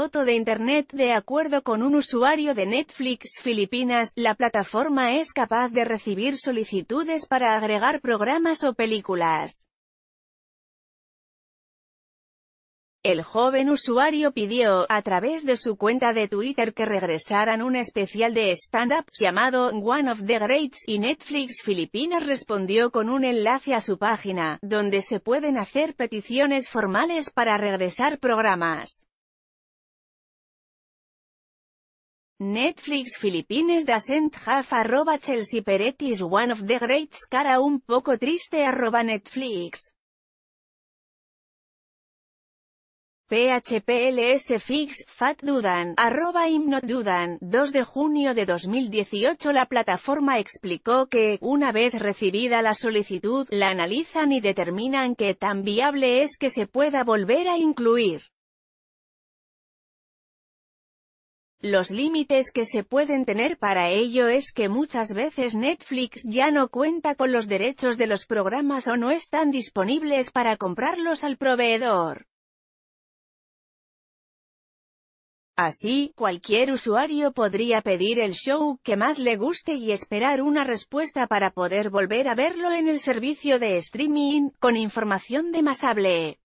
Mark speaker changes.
Speaker 1: foto de Internet de acuerdo con un usuario de Netflix Filipinas, la plataforma es capaz de recibir solicitudes para agregar programas o películas. El joven usuario pidió, a través de su cuenta de Twitter que regresaran un especial de stand-up llamado One of the Greats y Netflix Filipinas respondió con un enlace a su página, donde se pueden hacer peticiones formales para regresar programas. Netflix Filipines doesn't have arroba Chelsea Peret one of the greats cara un poco triste arroba Netflix. PHPLS Fix Fat Dudan, arroba Dudan, 2 de junio de 2018 la plataforma explicó que, una vez recibida la solicitud, la analizan y determinan que tan viable es que se pueda volver a incluir. Los límites que se pueden tener para ello es que muchas veces Netflix ya no cuenta con los derechos de los programas o no están disponibles para comprarlos al proveedor. Así, cualquier usuario podría pedir el show que más le guste y esperar una respuesta para poder volver a verlo en el servicio de streaming, con información de